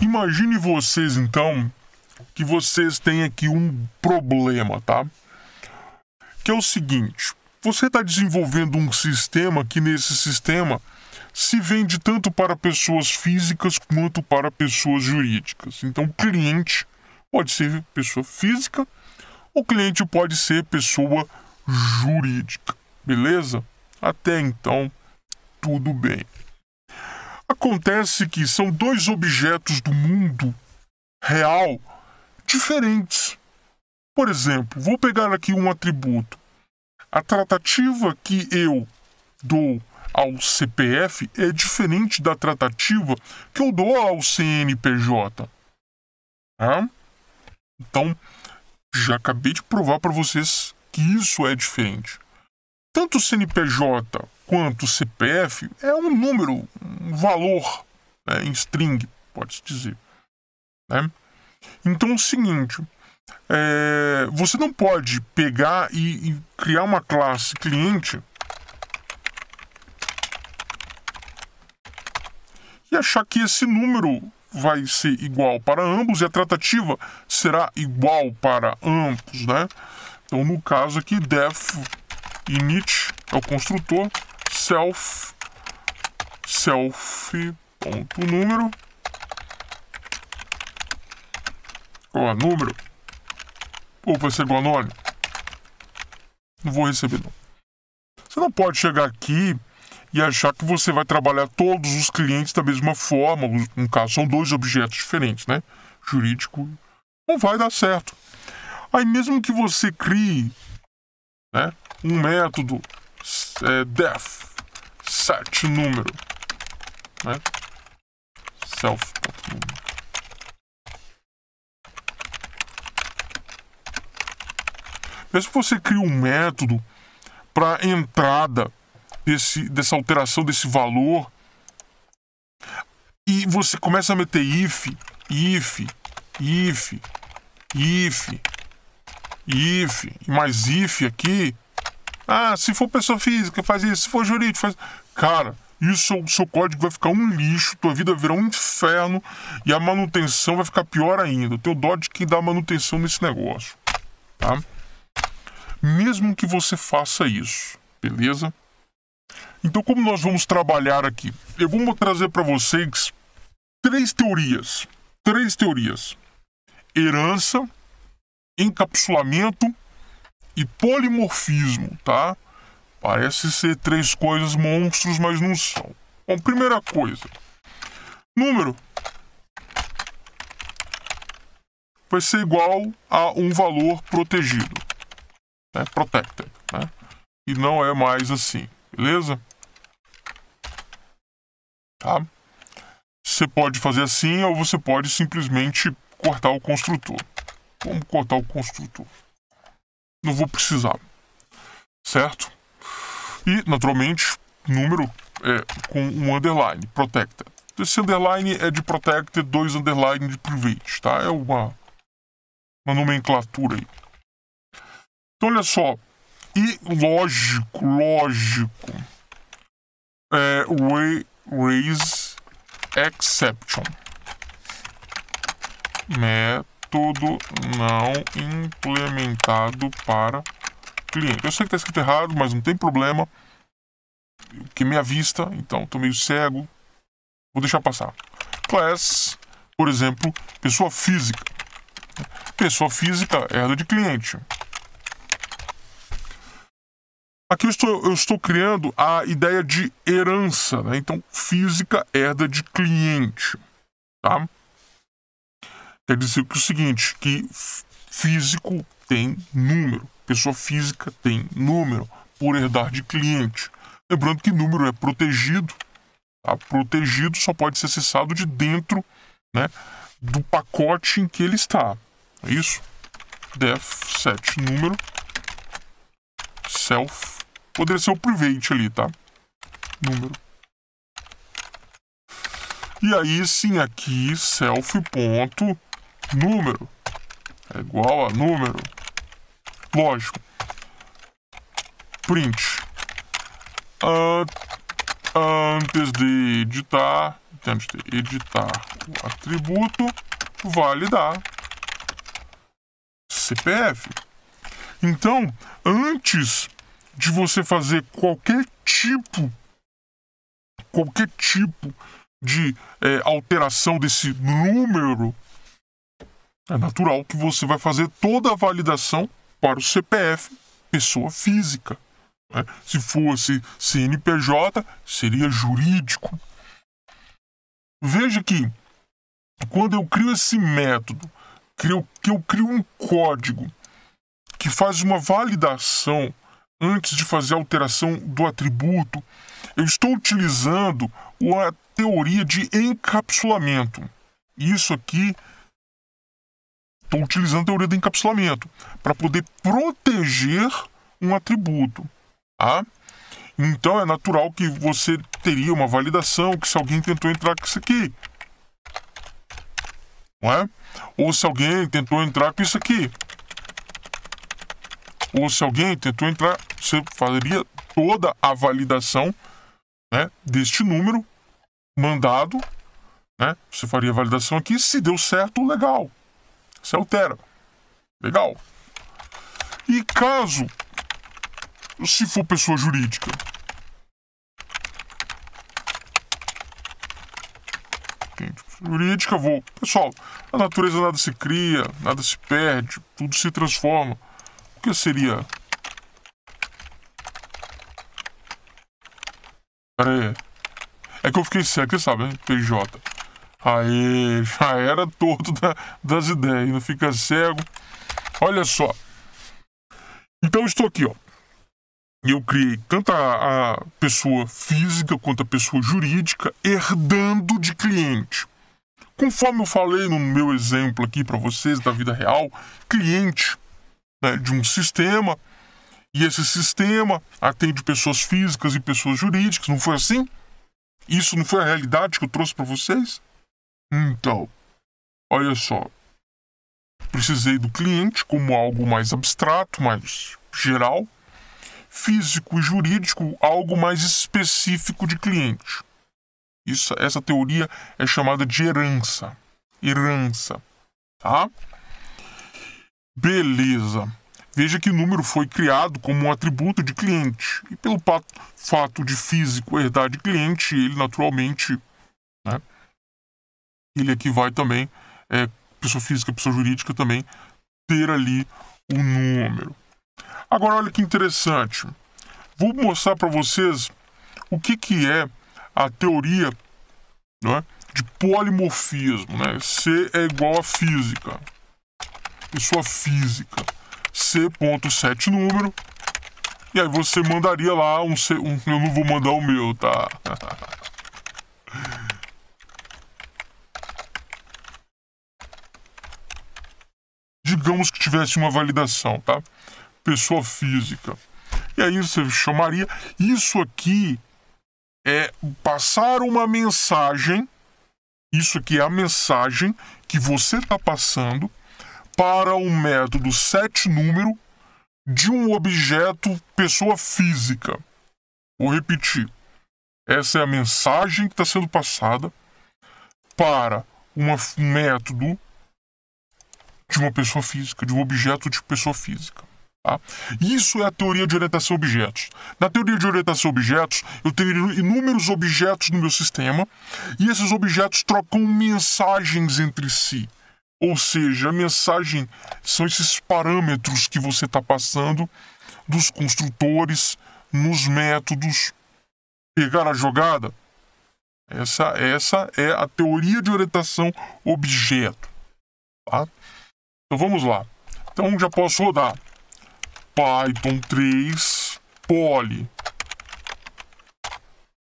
Imagine vocês então que vocês têm aqui um problema, tá? Que é o seguinte: você está desenvolvendo um sistema que nesse sistema se vende tanto para pessoas físicas quanto para pessoas jurídicas. Então, cliente pode ser pessoa física, o cliente pode ser pessoa jurídica. Beleza? Até então, tudo bem. Acontece que são dois objetos do mundo real diferentes. Por exemplo, vou pegar aqui um atributo. A tratativa que eu dou ao CPF é diferente da tratativa que eu dou ao CNPJ. Tá? Então, já acabei de provar para vocês que isso é diferente. Tanto o CNPJ quanto CPF é um número, um valor né, em string, pode-se dizer. Né? Então é o seguinte, é, você não pode pegar e, e criar uma classe cliente e achar que esse número vai ser igual para ambos e a tratativa será igual para ambos, né? Então, no caso aqui, def init é o construtor self self ponto número ou número ou vai ser igual nome não vou receber não você não pode chegar aqui e achar que você vai trabalhar todos os clientes da mesma forma no caso são dois objetos diferentes né jurídico não vai dar certo aí mesmo que você crie né um método é, DEF set número, né? Self. Mesmo que você cria um método para entrada desse, dessa alteração desse valor e você começa a meter if, if, if, if, if mais if aqui, ah, se for pessoa física, faz isso. Se for jurídico, faz cara, isso o seu código vai ficar um lixo, tua vida virá um inferno e a manutenção vai ficar pior ainda. O teu dó de quem dá manutenção nesse negócio, tá? Mesmo que você faça isso, beleza? Então, como nós vamos trabalhar aqui? Eu vou trazer para vocês três teorias. Três teorias: herança, encapsulamento e polimorfismo, tá? Parece ser três coisas monstros, mas não são. Bom, primeira coisa. Número vai ser igual a um valor protegido. Né? Protected. Né? E não é mais assim. Beleza? Tá? Você pode fazer assim ou você pode simplesmente cortar o construtor. Vamos cortar o construtor. Não vou precisar. Certo? E, naturalmente, número é, com um underline, protected. Esse underline é de protected, dois underline de private, tá? É uma, uma nomenclatura aí. Então, olha só. E lógico, lógico. É, raise exception. Método não implementado para cliente. Eu sei que está escrito errado, mas não tem problema. Que me avista, então estou meio cego. Vou deixar passar. Class, por exemplo, pessoa física. Pessoa física herda é de cliente. Aqui eu estou, eu estou criando a ideia de herança, né? então física herda de cliente. Tá? Quer dizer que é o seguinte, que físico tem número, pessoa física tem número por herdar de cliente. Lembrando que número é protegido, tá? protegido só pode ser acessado de dentro né, do pacote em que ele está. É isso? def set número self. Poderia ser o private ali, tá? Número. E aí sim, aqui self ponto número é igual a número. Lógico. Print. Antes de editar, temos de editar o atributo, validar CPF. Então, antes de você fazer qualquer tipo, qualquer tipo de é, alteração desse número é natural que você vai fazer toda a validação para o CPF, pessoa física. Né? Se fosse CNPJ, seria jurídico. Veja que quando eu crio esse método, crio, que eu crio um código que faz uma validação antes de fazer a alteração do atributo, eu estou utilizando a teoria de encapsulamento. Isso aqui Estou utilizando a teoria do encapsulamento para poder proteger um atributo. Tá? Então é natural que você teria uma validação que se alguém tentou entrar com isso aqui. Não é? Ou se alguém tentou entrar com isso aqui. Ou se alguém tentou entrar, você faria toda a validação né, deste número mandado. Né? Você faria a validação aqui. Se deu certo, legal se altera. É Legal. E caso, se for pessoa jurídica, tipo jurídica, vou. Pessoal, a natureza nada se cria, nada se perde, tudo se transforma. O que seria? Pera aí. É que eu fiquei cego, você sabe, né? PJ. Aí já era todo da, das ideias, não fica cego. Olha só. Então estou aqui, ó. Eu criei tanto a, a pessoa física quanto a pessoa jurídica herdando de cliente. Conforme eu falei no meu exemplo aqui para vocês da vida real, cliente né, de um sistema e esse sistema atende pessoas físicas e pessoas jurídicas, não foi assim? Isso não foi a realidade que eu trouxe para vocês? Então, olha só. Precisei do cliente como algo mais abstrato, mais geral. Físico e jurídico, algo mais específico de cliente. Isso, essa teoria é chamada de herança. Herança. Tá? Beleza. Veja que número foi criado como um atributo de cliente. E pelo fato de físico herdar de cliente, ele naturalmente né, ele aqui é vai também, é, pessoa física, pessoa jurídica também, ter ali o número. Agora, olha que interessante. Vou mostrar para vocês o que, que é a teoria né, de polimorfismo. Né? C é igual a física. Pessoa física. C.7 número. E aí você mandaria lá um, C, um. Eu não vou mandar o meu, tá? digamos que tivesse uma validação, tá? Pessoa física. E aí você chamaria. Isso aqui é passar uma mensagem. Isso aqui é a mensagem que você está passando para o método sete número de um objeto pessoa física. Vou repetir. Essa é a mensagem que está sendo passada para uma, um método de uma pessoa física, de um objeto de pessoa física. Tá? Isso é a teoria de orientação a objetos. Na teoria de orientação a objetos, eu tenho inúmeros objetos no meu sistema e esses objetos trocam mensagens entre si. Ou seja, a mensagem são esses parâmetros que você está passando dos construtores nos métodos. Pegar a jogada? Essa, essa é a teoria de orientação objeto. Tá? Então vamos lá. Então já posso rodar Python 3 poly.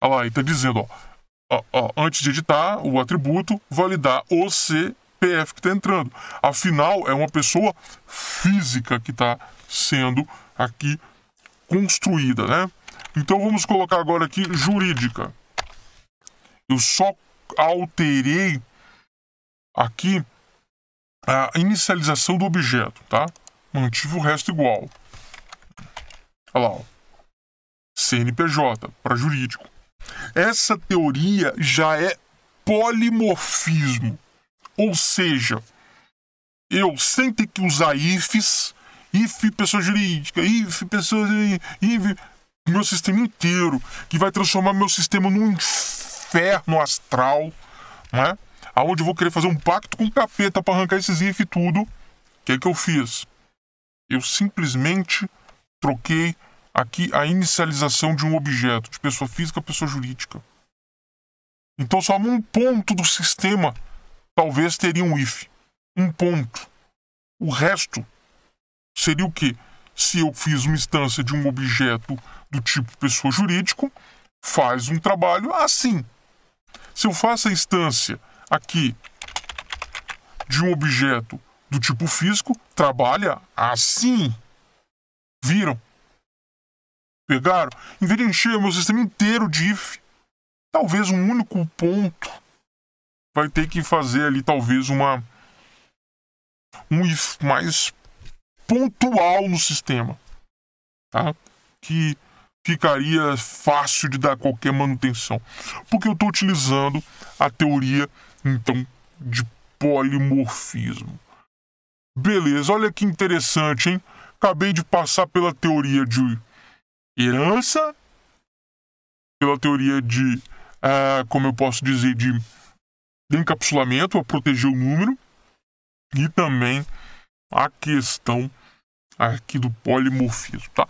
Olha lá, ele está dizendo, ó, ó, ó, antes de editar o atributo, validar o CPF que está entrando. Afinal, é uma pessoa física que está sendo aqui construída, né? Então vamos colocar agora aqui jurídica. Eu só alterei aqui a inicialização do objeto, tá? Mantive o resto igual. Olha lá, ó. CNPJ, para jurídico. Essa teoria já é polimorfismo. Ou seja, eu sem ter que usar IFs, IF pessoa jurídica, IF pessoa. IF, meu sistema inteiro, que vai transformar meu sistema num inferno astral, né? aonde eu vou querer fazer um pacto com o capeta para arrancar esses e tudo. O que é que eu fiz? Eu simplesmente troquei aqui a inicialização de um objeto, de pessoa física a pessoa jurídica. Então só um ponto do sistema talvez teria um if. Um ponto. O resto seria o quê? Se eu fiz uma instância de um objeto do tipo pessoa jurídico, faz um trabalho assim. Se eu faço a instância aqui de um objeto do tipo físico trabalha assim. Viram? Pegaram? Em vez de encher meu sistema inteiro de if, talvez um único ponto vai ter que fazer ali talvez uma um if mais pontual no sistema, tá? Que ficaria fácil de dar qualquer manutenção, porque eu estou utilizando a teoria então, de polimorfismo. Beleza, olha que interessante, hein? Acabei de passar pela teoria de herança, pela teoria de, ah, como eu posso dizer, de encapsulamento, a proteger o número, e também a questão aqui do polimorfismo, tá?